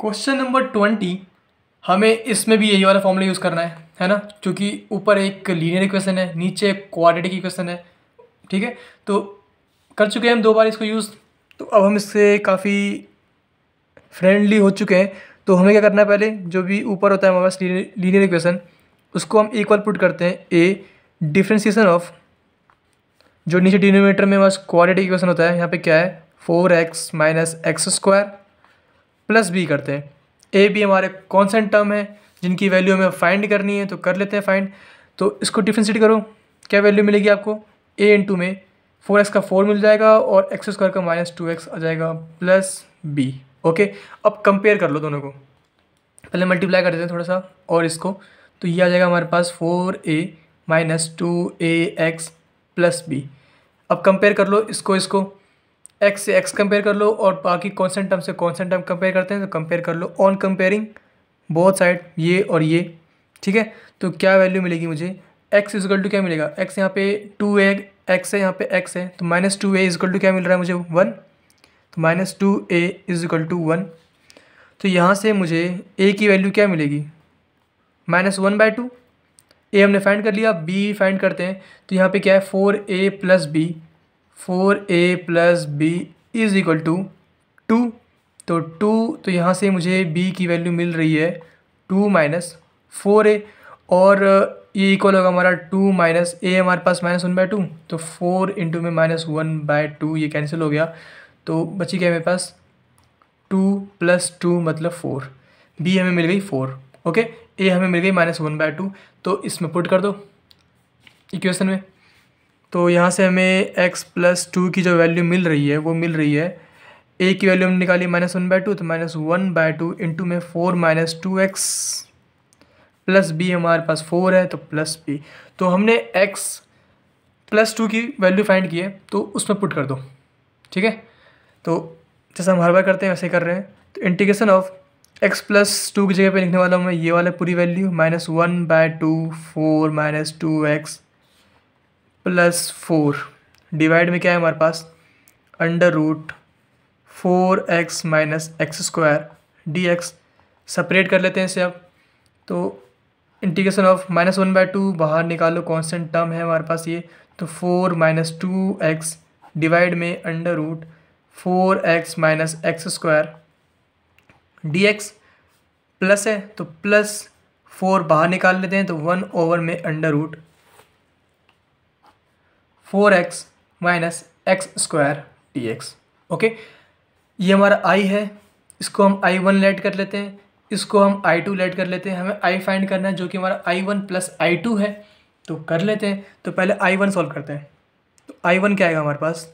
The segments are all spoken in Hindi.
क्वेश्चन नंबर ट्वेंटी हमें इसमें भी यही वाला फॉर्मूला यूज़ करना है है ना क्योंकि ऊपर एक लीनियर इक्वेशन है नीचे एक क्वाड्रेटिक इक्वेशन है ठीक है तो कर चुके हैं हम दो बार इसको यूज़ तो अब हम इससे काफ़ी फ्रेंडली हो चुके हैं तो हमें क्या करना है पहले जो भी ऊपर होता है हमारे पास लीनियर इक्वेशन उसको हम इक्वल पुट करते हैं ए डिफ्रेंसीसन ऑफ जो नीचे डिनोमीटर में पास क्वाड्रेटिक इक्वेशन होता है यहाँ पे क्या है four x minus x square plus b करते हैं ए बी हमारे कॉन्सेंट टर्म है जिनकी वैल्यू हमें फाइंड करनी है तो कर लेते हैं फाइंड तो इसको डिफ्रेंशिएट करो क्या वैल्यू मिलेगी आपको ए इंटू में फोर एक्स का फोर मिल जाएगा और एक्स स्क्वायर का माइनस टू एक्स आ जाएगा प्लस बी ओके अब कंपेयर कर लो दोनों को पहले मल्टीप्लाई कर देते हैं थोड़ा सा और इसको तो ये आ जाएगा हमारे पास four a minus two a x plus b अब कंपेयर कर लो इसको इसको एक्स से एक्स कंपेयर कर लो और बाकी कॉन्सेंट टर्म से कॉन्सेंट टर्म कंपेयर करते हैं तो कंपेयर कर लो ऑन कंपेयरिंग बोथ साइड ये और ये ठीक है तो क्या वैल्यू मिलेगी मुझे एक्स इजकल टू क्या मिलेगा एक्स यहाँ पे टू ए एक्स है यहाँ पे एक्स है तो minus two a is equal two क्या मिल रहा है मुझे वन तो minus two a is equal two one तो यहाँ से मुझे ए की वैल्यू क्या मिलेगी minus one by two a हमने फाइंड कर लिया बी फाइंड करते हैं तो यहाँ पे क्या है four a plus b four a plus b is equal to two तो टू तो यहाँ से मुझे बी की वैल्यू मिल रही है टू माइनस फोर ए और ये इक्वल होगा हमारा टू माइनस ए हमारे पास माइनस वन बाय टू तो फोर इंटू में माइनस वन बाय टू ये कैंसिल हो गया तो बची क्या मेरे पास टू प्लस टू मतलब फोर बी हमें मिल गई फोर ओके ए हमें मिल गई माइनस वन बाय टू तो इसमें पुट कर दो इक्वेशन में तो यहाँ से हमें x प्लस टू की जो वैल्यू मिल रही है वो मिल रही है a की वैल्यू हमने निकाली माइनस वन बाय टू तो minus one by two into में four minus two x plus b हमारे पास फोर है तो प्लस बी तो हमने x प्लस टू की वैल्यू फाइंड की है तो उसमें पुट कर दो ठीक है तो जैसा हम हर बार करते हैं वैसे कर रहे हैं तो integration of x plus two की जगह पे लिखने वाला हूँ मैं ये वाला पूरी value minus one by two four minus two x plus four divide में क्या है हमारे पास under root four x minus x square d x separate कर लेते हैं इसे अब तो integration of minus one by two बाहर निकालो कॉन्सेंट टर्म है हमारे पास ये तो four minus two x divide में under root four x minus x square d x plus है तो प्लस फोर बाहर निकाल लेते हैं तो वन ओवर में under root four x minus x square d x okay ये हमारा आई है इसको हम आई वन लेट कर लेते हैं इसको हम आई टू लेट कर लेते हैं हमें आई फाइंड करना है जो कि हमारा I one plus I two है तो कर लेते हैं तो पहले आई वन सॉल्व करते हैं तो आई वन क्या आएगा हमारे पास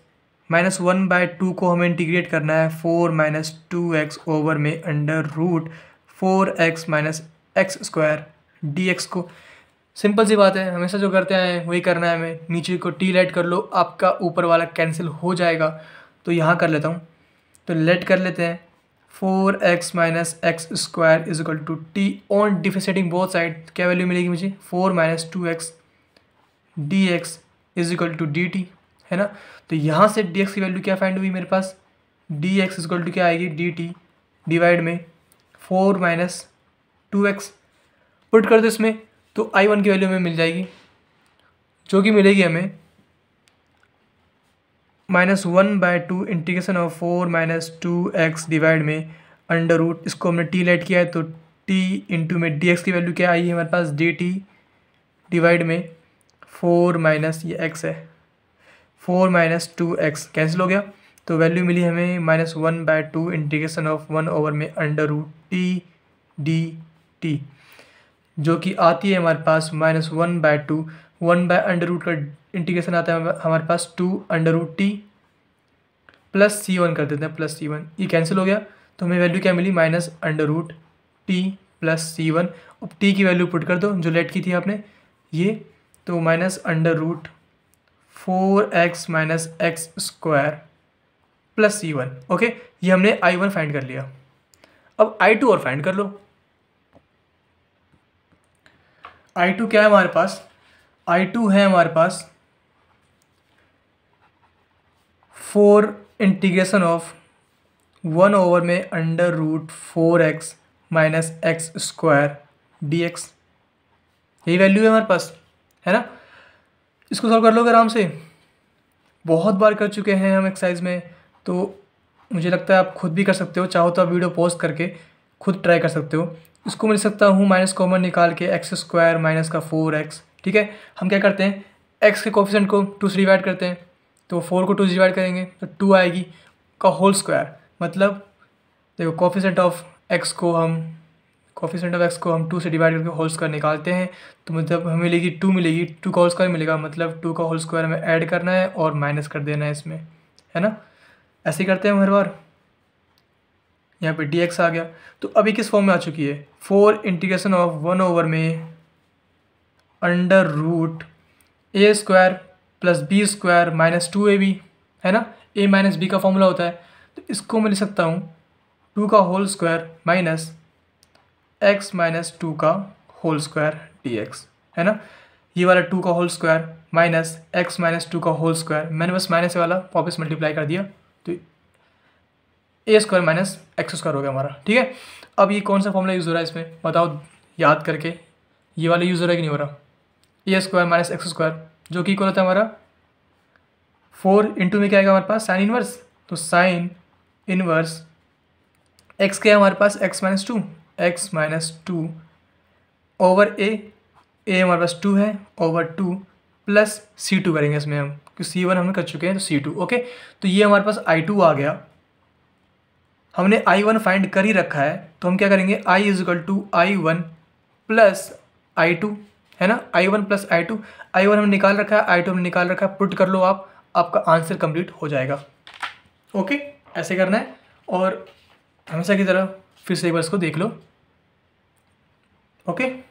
माइनस वन बाय टू को हमें इंटीग्रेट करना है four minus two x over में under root four x minus x square d x को सिंपल सी बात है हमेशा जो करते आए हैं वही करना है हमें नीचे को टी लेट कर लो आपका ऊपर वाला कैंसिल हो जाएगा तो यहाँ कर लेता हूँ तो लेट कर लेते हैं four x minus x square is equal to t on differentiating both side क्या वैल्यू मिलेगी मुझे four minus two x d x is equal to d t है ना तो यहाँ से डी एक्स की वैल्यू क्या फाइंड हुई मेरे पास d x is equal to क्या आएगी डी टी डिवाइड में four minus two x put कर दो इसमें तो आई वन की वैल्यू हमें मिल जाएगी जो कि मिलेगी हमें minus one by two integration of four minus two x divide में अंडर रूट इसको हमने टी लेट किया है तो टी इंटू में डी एक्स की वैल्यू क्या आई है हमारे पास डी टी डिवाइड में फोर माइनस ये एक्स है four minus two x cancel हो गया तो वैल्यू मिली हमें minus one by two integration of one over में under root t D T जो कि आती है हमारे पास minus one by two one by under root का इंटीग्रेशन आता है हमारे पास two under root t plus c one कर देते हैं प्लस सी वन ये कैंसिल हो गया तो हमें वैल्यू क्या मिली minus under root t plus c one अब टी की वैल्यू पुट कर दो जो लेट की थी आपने ये तो minus under root four x minus x square plus c one okay ये हमने आई वन फाइंड कर लिया अब आई टू और फाइंड कर लो आई टू क्या है हमारे पास आई टू है हमारे पास four integration of one over में under root four x minus x square d x यही वैल्यू है हमारे पास है ना इसको सॉल्व कर लोगे आराम से बहुत बार कर चुके हैं हम एक्सरसाइज में तो मुझे लगता है आप खुद भी कर सकते हो चाहो तो आप वीडियो पॉज करके खुद ट्राई कर सकते हो इसको मैं लिख सकता हूँ माइनस कॉमन निकाल के एक्स स्क्वायर माइनस का फोर एक्स ठीक है हम क्या करते हैं एक्स के कोफिशेंट को टू से डिवाइड करते हैं तो फोर को टू से डिवाइड करेंगे तो टू आएगी का होल स्क्वायर मतलब देखो कोफिशेंट ऑफ एक्स को हम कोफिशेंट ऑफ एक्स को हम टू से डिवाइड करके होल स्क्वायर निकालते हैं तो मतलब हमें मिलेगी टू मिलेगी टू का होल स्क्वायर मिलेगा मतलब टू का होल स्क्वायर हमें ऐड करना है और माइनस कर देना है इसमें है ना ऐसे ही करते हैं हम हर बार यहाँ पे डी आ गया तो अभी किस फॉर्म में आ चुकी है for integration of one over में under root A square plus B square minus two A B है ना ए माइनस बी का फॉर्मूला होता है तो इसको मैं लिख सकता हूँ टू का whole square minus x minus two का होल स्क्वायर डी एक्स है ना ये वाला टू का whole square minus x minus two का होल स्क्वायर मैंने बस माइनस वाला वापस मल्टीप्लाई कर दिया तो a square minus x square हो गया हमारा ठीक है अब ये कौन सा फॉर्मूला यूज़ हो रहा है इसमें बताओ याद करके ये वाला यूज़ हो रहा है कि नहीं हो रहा a square minus x square जो कि इक्वल होता है हमारा फोर इंटू में क्या आएगा हमारे पास साइन इनवर्स तो साइन इनवर्स एक्स क्या है हमारे पास x minus two x minus two over a a हमारे पास टू है over two plus c two करेंगे इसमें हम क्योंकि सी वन हमने कर चुके हैं तो सी टू ओके तो ये हमारे पास आई टू आ गया हमने आई वन फाइंड कर ही रखा है तो हम क्या करेंगे I is equal two I one plus I two है ना I one plus I two I one हमने निकाल रखा है आई टू हमने निकाल रखा है पुट कर लो आप आपका आंसर कंप्लीट हो जाएगा ओके ऐसे करना है और हमेशा की तरह फिर से एक बार इसको देख लो ओके